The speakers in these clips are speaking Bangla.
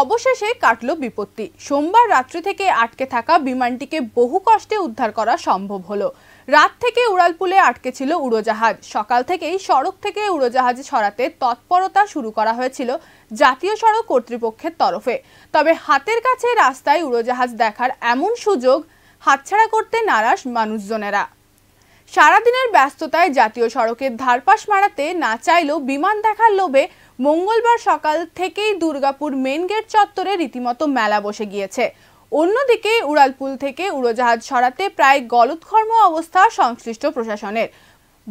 অবশেষে কাটল বিপত্তি সোমবার রাত্রি থেকে আটকে থাকা বিমানটিকে বহু কষ্টে উদ্ধার করা সম্ভব হলো রাত থেকে উড়ালপুলে আটকে ছিল উড়োজাহাজ সকাল থেকেই সড়ক থেকে উড়োজাহাজ সরাতে তৎপরতা শুরু করা হয়েছিল জাতীয় সড়ক কর্তৃপক্ষের তরফে তবে হাতের কাছে রাস্তায় উড়োজাহাজ দেখার এমন সুযোগ হাতছাড়া করতে নারাজ মানুষজনেরা সারাদিনের ব্যস্ততায় জাতীয় সড়কের ধারপাশ মারাতে না চাইলেও বিমান দেখার লোভে মঙ্গলবার সকাল থেকেই দুর্গাপুর মেন গেট চত্বরে রীতিমতো মেলা বসে গিয়েছে অন্যদিকে উড়ালপুল থেকে উড়োজাহাজ সরাতে প্রায় গলৎকর্ম অবস্থা সংশ্লিষ্ট প্রশাসনের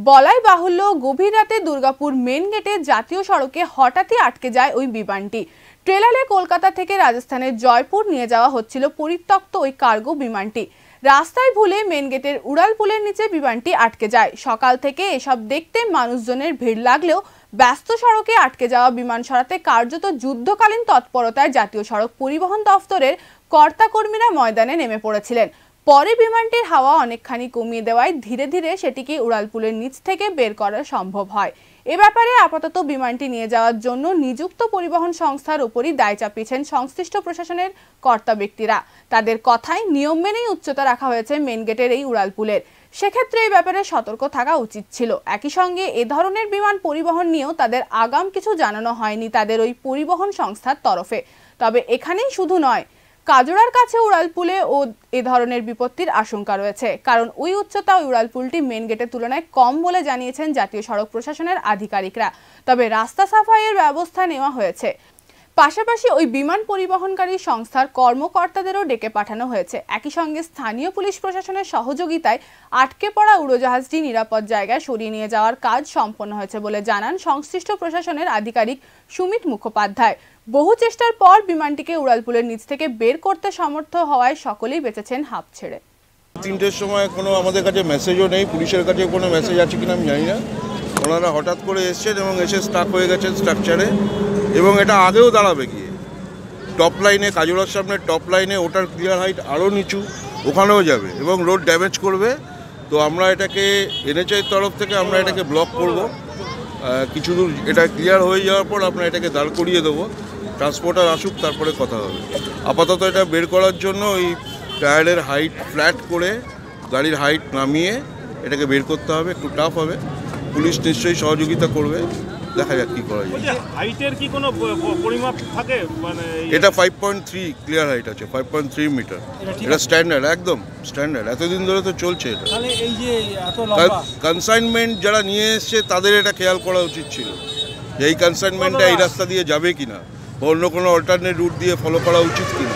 বলাই বাহুল্য গভীর রাতে দুর্গাপুর মেন গেটে জাতীয় সড়কে হঠাৎই আটকে যায় ওই বিমানটি ট্রেলারে কলকাতা থেকে রাজস্থানের জয়পুর নিয়ে যাওয়া হচ্ছিল পরিত্যক্ত ওই কার্গো বিমানটি রাস্তায় ভুলে মেন গেটের উড়াল পুলের নিচে বিমানটি আটকে যায় সকাল থেকে এসব দেখতে মানুষজনের ভিড় লাগলেও ব্যস্ত সড়কে আটকে যাওয়া বিমান সরাতে কার্যত যুদ্ধকালীন তৎপরতায় জাতীয় সড়ক পরিবহন দফতরের কর্তাকর্মীরা ময়দানে নেমে পড়েছিলেন পরে বিমানটির হাওয়া অনেকখানি কমিয়ে দেওয়ায় ধীরে ধীরে সেটিকে উড়ালপুলের নিচ থেকে বের করা সম্ভব হয় এ ব্যাপারে আপাতত বিমানটি নিয়ে যাওয়ার জন্য নিযুক্ত পরিবহন সংস্থার উপরই দায় চাপিয়েছেন সংশ্লিষ্ট প্রশাসনের কর্তা ব্যক্তিরা তাদের কথায় নিয়ম মেনেই উচ্চতা রাখা হয়েছে মেন গেটের এই উড়ালপুলের সেক্ষেত্রে এই ব্যাপারে সতর্ক থাকা উচিত ছিল একই সঙ্গে এ ধরনের বিমান পরিবহন নিয়েও তাদের আগাম কিছু জানানো হয়নি তাদের ওই পরিবহন সংস্থার তরফে তবে এখানেই শুধু নয় কাজোড়ার কাছে উড়ালপুলে ও এ ধরনের বিপত্তির আশঙ্কা রয়েছে কারণ ওই উচ্চতা উড়ালপুলটি মেন গেটের তুলনায় কম বলে জানিয়েছেন জাতীয় সড়ক প্রশাসনের আধিকারিকরা তবে রাস্তা সাফাইয়ের ব্যবস্থা নেওয়া হয়েছে পাশাপাশি ওই বিমান পরিবহনকারী সংস্থার কর্মকর্তাদেরও ডেকে পাঠানো হয়েছে একই সঙ্গে স্থানীয় পুলিশ প্রশাসনের সহযোগিতায় আটকে পড়া উড়োজাহাজটি নিরাপদ জায়গায় সরিয়ে নিয়ে যাওয়ার কাজ সম্পন্ন হয়েছে বলে জানান সংশ্লিষ্ট প্রশাসনের আধিকারিক সুমিত মুখোপাধ্যায় বহু চেষ্টার পর বিমানটিকে উড়ালপুলের নিচ থেকে বের করতে সমর্থ হওয়ায় সকলেই বেঁচেছেন হাফ ছেড়ে তিনটের সময় কোনো আমাদের কাছে মেসেজও নেই পুলিশের কাছে কোনো মেসেজ আছে কিনা আমি জানি না ওনারা হঠাৎ করে এসছেন এবং এসে স্টাক হয়ে গেছেন স্ট্রাকচারে এবং এটা আগেও দাঁড়াবে গিয়ে টপ লাইনে কাজুরার সামনে টপ লাইনে ওটার ক্লিয়ার হাইট আরও নিচু ওখানেও যাবে এবং রোড ড্যামেজ করবে তো আমরা এটাকে এনএচআই তরফ থেকে আমরা এটাকে ব্লক করব কিছু দূর এটা ক্লিয়ার হয়ে যাওয়ার পর আমরা এটাকে দাঁড় করিয়ে দেবো ট্রান্সপোর্টার আসুক তারপরে কথা হবে আপাতত এটা বের করার জন্য ওই টায়ারের হাইট ফ্ল্যাট করে গাড়ির হাইট নামিয়ে এটাকে বের করতে হবে একটু টাফ হবে পুলিশ নিশ্চয়ই সহযোগিতা করবে দেখা যাক কি করা যায় হাইটের কি কোনো পরিমাপ থাকে মানে এটা five point three clear height আছে ফাইভ পয়েন্ট থ্রি মিটার এটা স্ট্যান্ডার্ড একদম স্ট্যান্ডার্ড এতদিন ধরে তো চলছে এটা কনসাইনমেন্ট যারা নিয়ে এসেছে তাদের এটা খেয়াল করা উচিত ছিল যে এই কনসাইনমেন্টটা এই রাস্তা দিয়ে যাবে কি না অন্য কোনো অল্টারনেট রুট দিয়ে ফলো করা উচিত কি না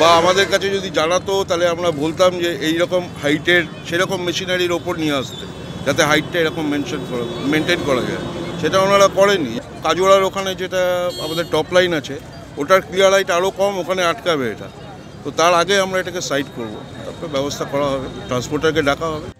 বা আমাদের কাছে যদি জানাতো তাহলে আমরা বলতাম যে এইরকম হাইটের সেরকম মেশিনারির ওপর নিয়ে আসতে যাতে হাইটটা এরকম মেনশন করা মেনটেন করা যায় সেটা ওনারা করেনি কাজুড়ার ওখানে যেটা আমাদের টপ লাইন আছে ওটার ক্লিয়ার লাইট আরও কম ওখানে আটকাবে এটা তো তার আগে আমরা এটাকে সাইড করব তারপরে ব্যবস্থা করা হবে ট্রান্সপোর্টারকে ডাকা হবে